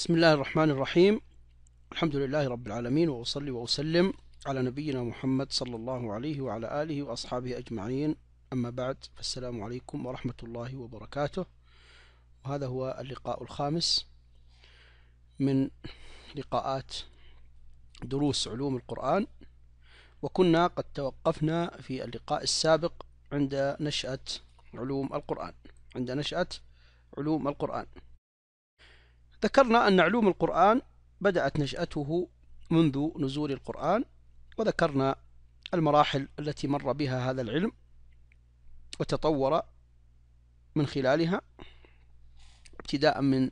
بسم الله الرحمن الرحيم الحمد لله رب العالمين وأصلي وأسلم على نبينا محمد صلى الله عليه وعلى آله وأصحابه أجمعين أما بعد فالسلام عليكم ورحمة الله وبركاته وهذا هو اللقاء الخامس من لقاءات دروس علوم القرآن وكنا قد توقفنا في اللقاء السابق عند نشأة علوم القرآن عند نشأة علوم القرآن ذكرنا أن علوم القرآن بدأت نشأته منذ نزول القرآن وذكرنا المراحل التي مر بها هذا العلم وتطور من خلالها ابتداء من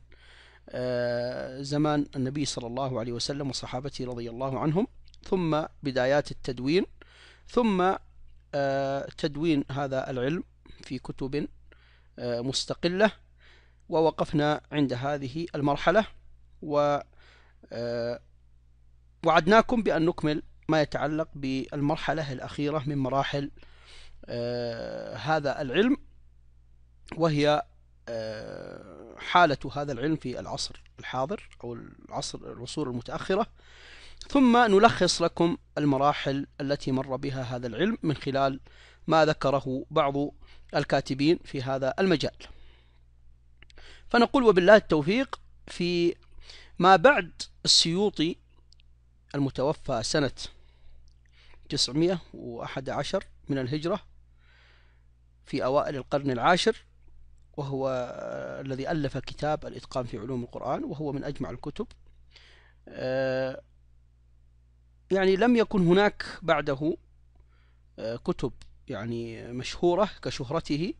آه، زمان النبي صلى الله عليه وسلم وصحابته رضي الله عنهم ثم بدايات التدوين ثم آه، تدوين هذا العلم في كتب آه، مستقلة ووقفنا عند هذه المرحلة و آه، وعدناكم بأن نكمل ما يتعلق بالمرحلة الأخيرة من مراحل آه، هذا العلم وهي آه، حالة هذا العلم في العصر الحاضر أو العصر العصور المتأخرة ثم نلخص لكم المراحل التي مر بها هذا العلم من خلال ما ذكره بعض الكاتبين في هذا المجال فنقول وبالله التوفيق في ما بعد السيوطي المتوفى سنة 911 من الهجرة في أوائل القرن العاشر وهو الذي ألف كتاب الإتقان في علوم القرآن وهو من أجمع الكتب آه، يعني لم يكن هناك بعده آه، كتب يعني مشهورة كشهرته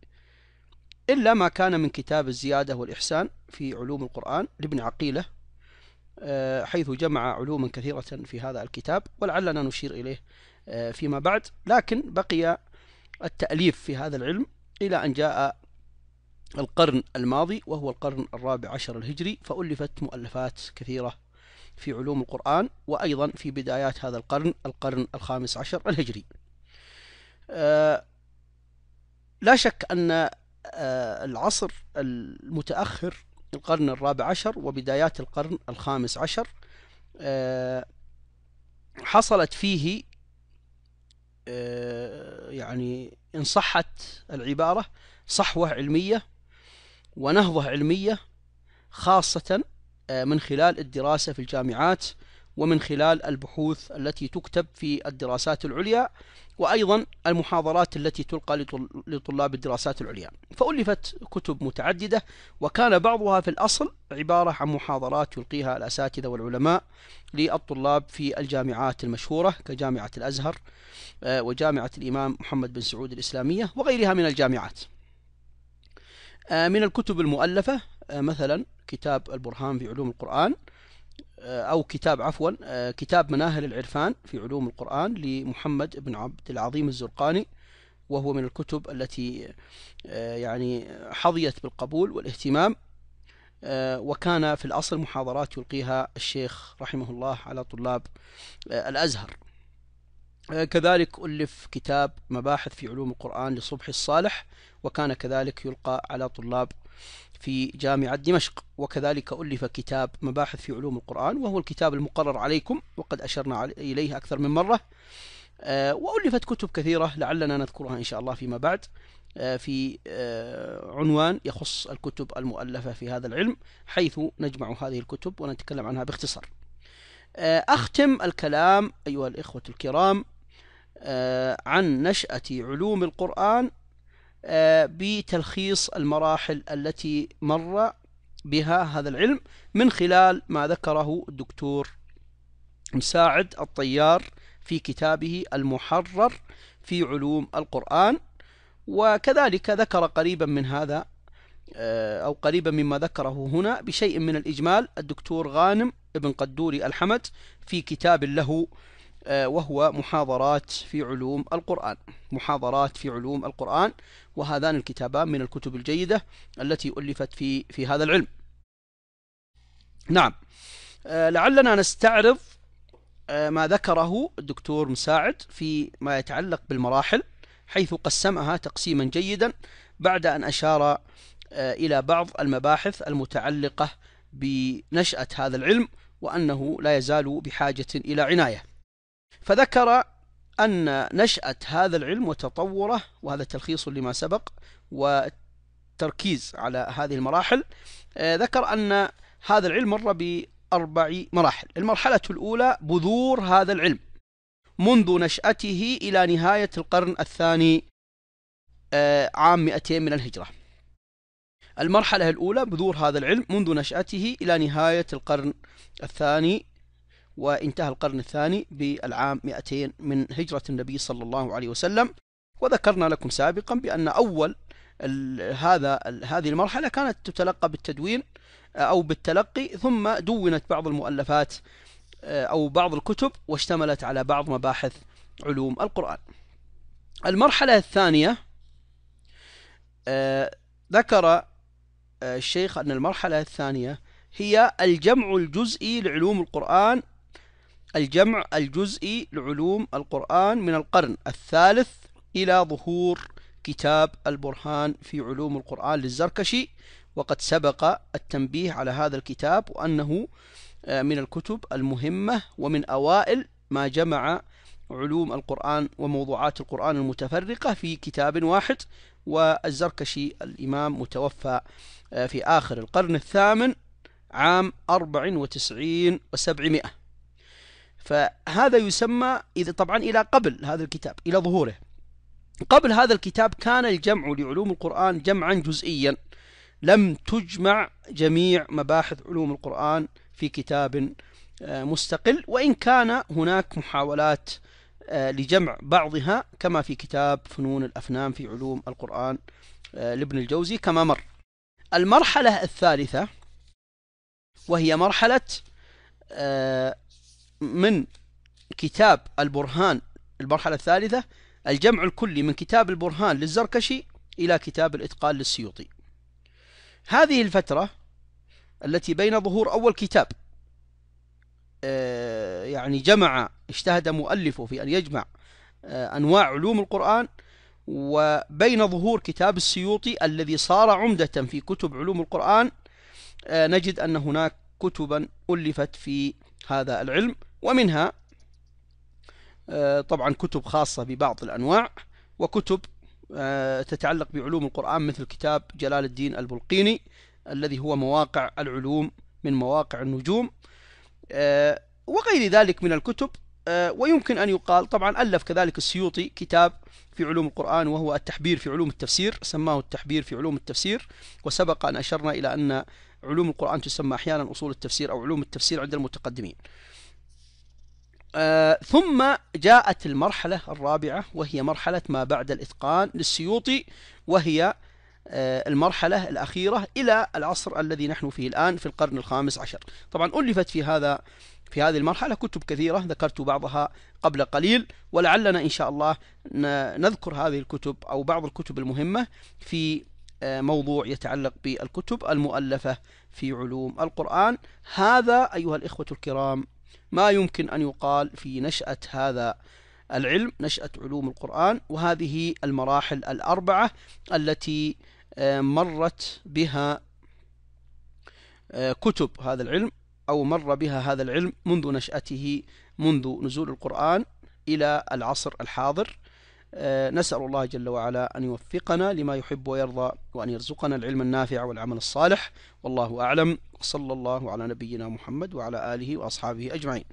إلا ما كان من كتاب الزيادة والإحسان في علوم القرآن لابن عقيلة آه، حيث جمع علوما كثيرة في هذا الكتاب ولعلنا نشير إليه آه، فيما بعد لكن بقي التأليف في هذا العلم إلى أن جاء القرن الماضي وهو القرن الرابع عشر الهجري فألفت مؤلفات كثيرة في علوم القرآن وأيضا في بدايات هذا القرن القرن الخامس عشر الهجري آه، لا شك أن آه، العصر المتأخر القرن الرابع عشر وبدايات القرن الخامس عشر آه، حصلت فيه آه، يعني إن صحت العبارة صحوة علمية ونهضة علمية خاصة من خلال الدراسة في الجامعات ومن خلال البحوث التي تكتب في الدراسات العليا وأيضا المحاضرات التي تلقى لطلاب الدراسات العليا فألفت كتب متعددة وكان بعضها في الأصل عبارة عن محاضرات يلقيها الأساتذة والعلماء للطلاب في الجامعات المشهورة كجامعة الأزهر آه، وجامعة الإمام محمد بن سعود الإسلامية وغيرها من الجامعات آه، من الكتب المؤلفة آه، مثلا كتاب البرهان في علوم القرآن آه، أو كتاب عفوا آه، كتاب مناهل العرفان في علوم القرآن لمحمد بن عبد العظيم الزرقاني وهو من الكتب التي آه، يعني حظيت بالقبول والاهتمام وكان في الأصل محاضرات يلقيها الشيخ رحمه الله على طلاب الأزهر آه، كذلك ألف كتاب مباحث في علوم القرآن لصبح الصالح وكان كذلك يلقى على طلاب في جامعة دمشق وكذلك ألف كتاب مباحث في علوم القرآن وهو الكتاب المقرر عليكم وقد أشرنا إليه أكثر من مرة آه، وألفت كتب كثيرة لعلنا نذكرها إن شاء الله فيما بعد آه، في عنوان يخص الكتب المؤلفة في هذا العلم حيث نجمع هذه الكتب ونتكلم عنها باختصار أختم الكلام أيها الإخوة الكرام آه، عن نشأة علوم القرآن آه، بتلخيص المراحل التي مر بها هذا العلم من خلال ما ذكره الدكتور مساعد الطيار في كتابه المحرر في علوم القرآن وكذلك ذكر قريبا من هذا آه، أو قريبا مما ذكره هنا بشيء من الإجمال الدكتور غانم ابن قدوري الحمد في كتاب له آه، وهو محاضرات في علوم القرآن محاضرات في علوم القرآن وهذان الكتابان من الكتب الجيدة التي ألفت في في هذا العلم نعم آه، لعلنا نستعرض آه، ما ذكره الدكتور مساعد في ما يتعلق بالمراحل حيث قسمها تقسيما جيدا بعد أن أشار إلى بعض المباحث المتعلقة بنشأة هذا العلم وأنه لا يزال بحاجة إلى عناية فذكر أن نشأة هذا العلم وتطوره وهذا تلخيص لما سبق والتركيز على هذه المراحل آه، ذكر أن هذا العلم مر بأربع مراحل المرحلة الأولى بذور هذا العلم منذ نشأته إلى نهاية القرن الثاني آه، عام 200 من الهجرة المرحلة الأولى بذور هذا العلم منذ نشأته إلى نهاية القرن الثاني وانتهى القرن الثاني بالعام 200 من هجرة النبي صلى الله عليه وسلم وذكرنا لكم سابقا بأن أول هذا هذه المرحلة كانت تتلقى بالتدوين آه، أو بالتلقي ثم دونت بعض المؤلفات آه، أو بعض الكتب واشتملت على بعض مباحث علوم القرآن المرحلة الثانية آه، ذكر الشيخ أن المرحلة الثانية هي الجمع الجزئي لعلوم القرآن الجمع الجزئي لعلوم القرآن من القرن الثالث إلى ظهور كتاب البرهان في علوم القرآن للزركشي وقد سبق التنبيه على هذا الكتاب وأنه آه، من الكتب المهمة ومن أوائل ما جمع علوم القرآن وموضوعات القرآن المتفرقة في كتاب واحد والزركشي الإمام متوفى آه، في آخر القرن الثامن عام 94 و700 فهذا يسمى إذا طبعا إلى قبل هذا الكتاب إلى ظهوره قبل هذا الكتاب كان الجمع لعلوم القرآن جمعا جزئيا لم تجمع جميع مباحث علوم القرآن في كتاب آه، مستقل وإن كان هناك محاولات آه، لجمع بعضها كما في كتاب فنون الأفنان في علوم القرآن آه، لابن الجوزي كما مر المرحلة الثالثة وهي مرحلة من كتاب البرهان المرحلة الثالثة الجمع الكلي من كتاب البرهان للزركشي إلى كتاب الإتقان للسيوطي هذه الفترة التي بين ظهور أول كتاب آه، يعني جمع اجتهد مؤلفه في أن يجمع آه، أنواع علوم القرآن وبين ظهور كتاب السيوطي الذي صار عمدة في كتب علوم القرآن آه، نجد أن هناك كتبا ألفت في هذا العلم ومنها آه، طبعا كتب خاصة ببعض الأنواع وكتب آه، تتعلق بعلوم القرآن مثل كتاب جلال الدين البلقيني الذي هو مواقع العلوم من مواقع النجوم آه، وغير ذلك من الكتب ويمكن أن يقال طبعا ألف كذلك السيوطي كتاب في علوم القرآن وهو التحبير في علوم التفسير سماه التحبير في علوم التفسير وسبق أن أشرنا إلى أن علوم القرآن تسمى أحيانا أصول التفسير أو علوم التفسير عند المتقدمين آه، ثم جاءت المرحلة الرابعة وهي مرحلة ما بعد الإتقان للسيوطي وهي آه، المرحلة الأخيرة إلى العصر الذي نحن فيه الآن في القرن الخامس عشر طبعا ألفت في هذا في هذه المرحلة كتب كثيرة ذكرت بعضها قبل قليل ولعلنا إن شاء الله نذكر هذه الكتب أو بعض الكتب المهمة في آه، موضوع يتعلق بالكتب المؤلفة في علوم القرآن هذا أيها الإخوة الكرام ما يمكن أن يقال في نشأة هذا العلم نشأة علوم القرآن وهذه المراحل الأربعة التي آه، مرت بها آه، كتب هذا العلم أو مر بها هذا العلم منذ نشأته منذ نزول القرآن إلى العصر الحاضر آه، نسأل الله جل وعلا أن يوفقنا لما يحب ويرضى وأن يرزقنا العلم النافع والعمل الصالح والله أعلم صلى الله على نبينا محمد وعلى آله وأصحابه أجمعين